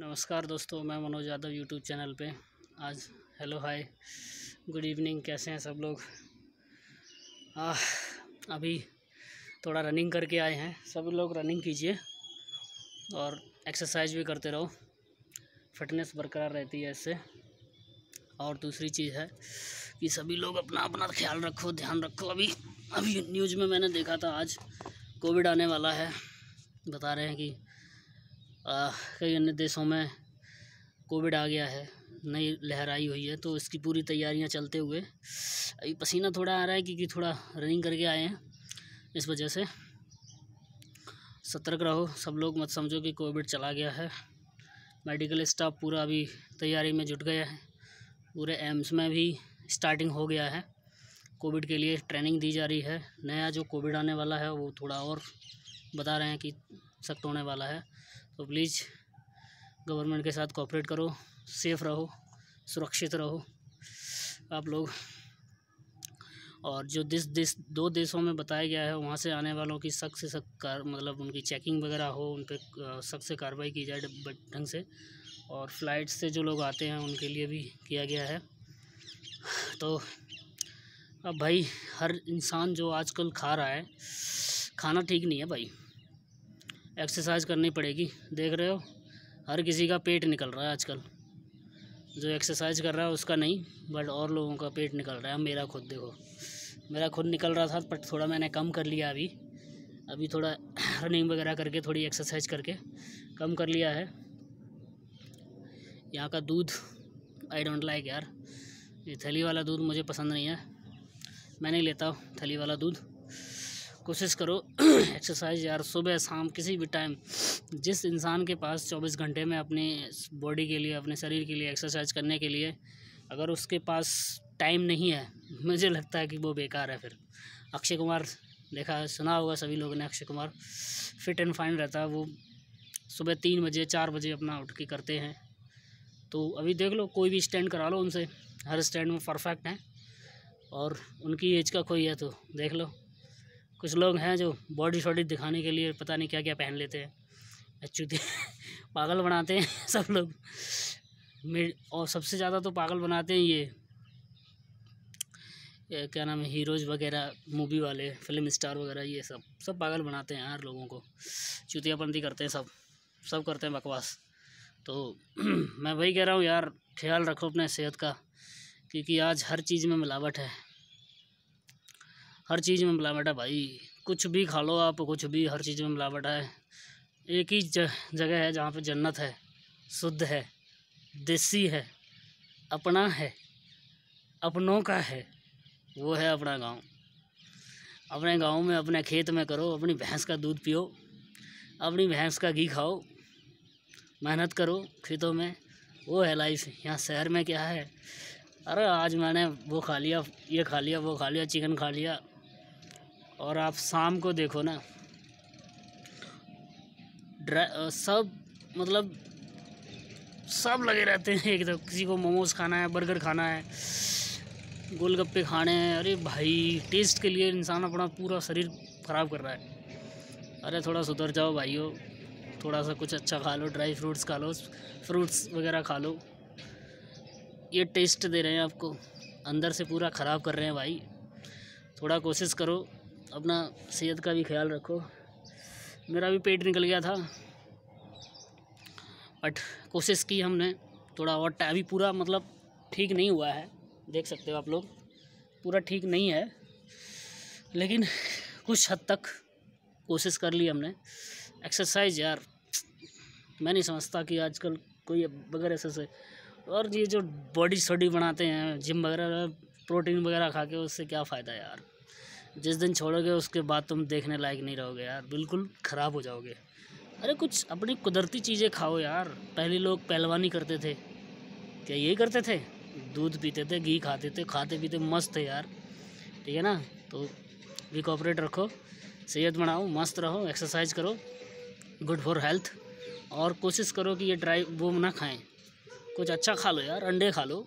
नमस्कार दोस्तों मैं मनोज यादव यूट्यूब चैनल पे आज हेलो हाय गुड इवनिंग कैसे हैं सब लोग आ, अभी थोड़ा रनिंग करके आए हैं सभी लोग रनिंग कीजिए और एक्सरसाइज भी करते रहो फिटनेस बरकरार रहती है इससे और दूसरी चीज़ है कि सभी लोग अपना अपना ख्याल रखो ध्यान रखो अभी अभी न्यूज़ में मैंने देखा था आज कोविड आने वाला है बता रहे हैं कि कई अन्य देशों में कोविड आ गया है नई लहर आई हुई है तो इसकी पूरी तैयारियां चलते हुए अभी पसीना थोड़ा आ रहा है क्योंकि थोड़ा रनिंग करके आए हैं इस वजह से सतर्क रहो सब लोग मत समझो कि कोविड चला गया है मेडिकल स्टाफ पूरा अभी तैयारी में जुट गया है पूरे एम्स में भी स्टार्टिंग हो गया है कोविड के लिए ट्रेनिंग दी जा रही है नया जो कोविड आने वाला है वो थोड़ा और बता रहे हैं कि सख्त होने वाला है तो प्लीज़ गवर्नमेंट के साथ कॉपरेट करो सेफ़ रहो सुरक्षित रहो आप लोग और जो दिस दिस दो देशों में बताया गया है वहाँ से आने वालों की सख्त से सख्त कार मतलब उनकी चेकिंग वगैरह हो उन पर सख्त से कार्रवाई की जाए ढंग से और फ्लाइट से जो लोग आते हैं उनके लिए भी किया गया है तो अब भाई हर इंसान जो आजकल खा रहा है खाना ठीक नहीं है भाई एक्सरसाइज करनी पड़ेगी देख रहे हो हर किसी का पेट निकल रहा है आजकल जो एक्सरसाइज कर रहा है उसका नहीं बट और लोगों का पेट निकल रहा है मेरा खुद देखो मेरा खुद निकल रहा था बट थोड़ा मैंने कम कर लिया अभी अभी थोड़ा रनिंग वगैरह करके थोड़ी एक्सरसाइज करके कम कर लिया है यहाँ का दूध आई डोंट लाइक यार ये थैली वाला दूध मुझे पसंद नहीं है मैं नहीं लेता थैली वाला दूध कोशिश करो एक्सरसाइज यार सुबह शाम किसी भी टाइम जिस इंसान के पास चौबीस घंटे में अपनी बॉडी के लिए अपने शरीर के लिए एक्सरसाइज करने के लिए अगर उसके पास टाइम नहीं है मुझे लगता है कि वो बेकार है फिर अक्षय कुमार देखा सुना होगा सभी लोगों ने Akshay Kumar fit and fine रहता है वो सुबह तीन बजे चार बजे अपना उठ के करते हैं तो अभी देख लो कोई भी स्टैंड करा लो उनसे हर स्टैंड में परफेक्ट हैं और उनकी एज का कोई है तो देख लो कुछ लोग हैं जो बॉडी शॉडी दिखाने के लिए पता नहीं क्या क्या पहन लेते हैं चूते पागल बनाते हैं सब लोग और सबसे ज़्यादा तो पागल बनाते हैं ये क्या नाम है हीरोज़ वगैरह मूवी वाले फिल्म स्टार वगैरह ये सब सब पागल बनाते हैं यार लोगों को चुतियापंती करते हैं सब सब करते हैं बकवास तो मैं वही कह रहा हूँ यार ख्याल रखो अपने सेहत का क्योंकि आज हर चीज़ में मिलावट है हर चीज़ में मिलावट है भाई कुछ भी खा लो आप कुछ भी हर चीज़ में मिलावट है एक ही जगह है जहाँ पे जन्नत है शुद्ध है देसी है अपना है अपनों का है वो है अपना गांव अपने गांव में अपने खेत में करो अपनी भैंस का दूध पियो अपनी भैंस का घी खाओ मेहनत करो खेतों में वो है लाइफ यहाँ शहर में क्या है अरे आज मैंने वो खा लिया ये खा लिया वो खा लिया चिकन खा लिया और आप शाम को देखो ना सब मतलब सब लगे रहते हैं एक तो किसी को मोमोज खाना है बर्गर खाना है गोलगप्पे खाने हैं अरे भाई टेस्ट के लिए इंसान अपना पूरा शरीर ख़राब कर रहा है अरे थोड़ा सुधर जाओ भाइयों थोड़ा सा कुछ अच्छा खा लो ड्राई फ्रूट्स खा लो फ्रूट्स वगैरह खा लो ये टेस्ट दे रहे हैं आपको अंदर से पूरा ख़राब कर रहे हैं भाई थोड़ा कोशिश करो अपना सेहत का भी ख्याल रखो मेरा भी पेट निकल गया था बट कोशिश की हमने थोड़ा और अभी पूरा मतलब ठीक नहीं हुआ है देख सकते हो आप लोग पूरा ठीक नहीं है लेकिन कुछ हद तक कोशिश कर ली हमने एक्सरसाइज यार मैं नहीं समझता कि आजकल कोई बगैर एक्सरसाइज और ये जो बॉडी शॉडी बनाते हैं जिम वगैरह प्रोटीन वगैरह खा के उससे क्या फ़ायदा यार जिस दिन छोड़ोगे उसके बाद तुम देखने लायक नहीं रहोगे यार बिल्कुल ख़राब हो जाओगे अरे कुछ अपनी कुदरती चीज़ें खाओ यार पहले लोग पहलवानी करते थे क्या यही करते थे दूध पीते थे घी खाते थे खाते पीते मस्त थे यार ठीक है ना तो भी कॉपरेट रखो सेहत बनाओ मस्त रहो एक्सरसाइज करो गुड फॉर हेल्थ और कोशिश करो कि ये ड्राई वो ना खाएं कुछ अच्छा खा लो यार अंडे खा लो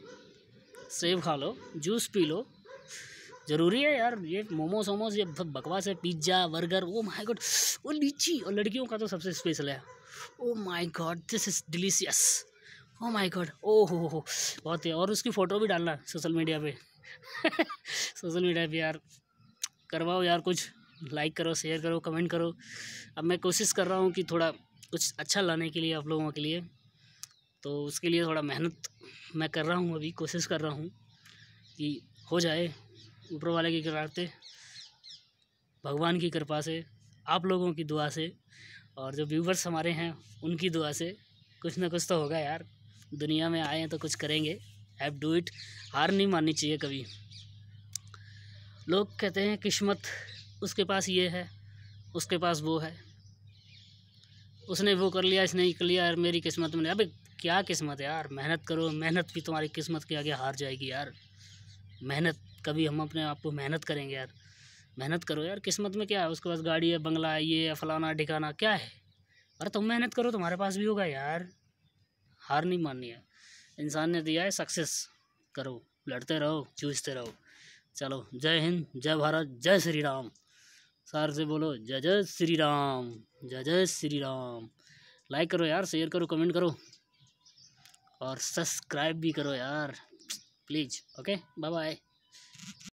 सेब खा लो जूस पी लो ज़रूरी है यार ये मोमोस वोमोस ये सब बकवास है pizza burger oh my God वो लीची और लड़कियों का तो सबसे स्पेशल है oh my God this is delicious oh my God ओ हो हो बहुत है और उसकी फ़ोटो भी डालना सोशल मीडिया पे सोशल मीडिया पे यार करवाओ यार कुछ लाइक करो शेयर करो कमेंट करो अब मैं कोशिश कर रहा हूँ कि थोड़ा कुछ अच्छा लाने के लिए आप लोगों के लिए तो उसके लिए थोड़ा मेहनत मैं कर रहा हूँ अभी कोशिश कर रहा हूँ कि हो जाए ऊपर वाले की से भगवान की कृपा से आप लोगों की दुआ से और जो व्यूवर्स हमारे हैं उनकी दुआ से कुछ ना कुछ तो होगा यार दुनिया में आए हैं तो कुछ करेंगे हैव डू इट हार नहीं माननी चाहिए कभी लोग कहते हैं किस्मत उसके पास ये है उसके पास वो है उसने वो कर लिया इसने ये कर लिया यार मेरी किस्मत में अबे क्या किस्मत है यार मेहनत करो मेहनत भी तुम्हारी किस्मत के आगे हार जाएगी यार मेहनत कभी हम अपने आप को मेहनत करेंगे यार मेहनत करो यार किस्मत में क्या है उसके पास गाड़ी है बंगला है ये फलाना ठिकाना क्या है अरे तुम मेहनत करो तुम्हारे पास भी होगा यार हार नहीं माननी है इंसान ने दिया है सक्सेस करो लड़ते रहो चूझते रहो चलो जय हिंद जय भारत जय श्री राम सार से बोलो जय जय श्री राम जय जय श्री राम लाइक करो यार शेयर करो कमेंट करो और सब्सक्राइब भी करो यार please okay bye bye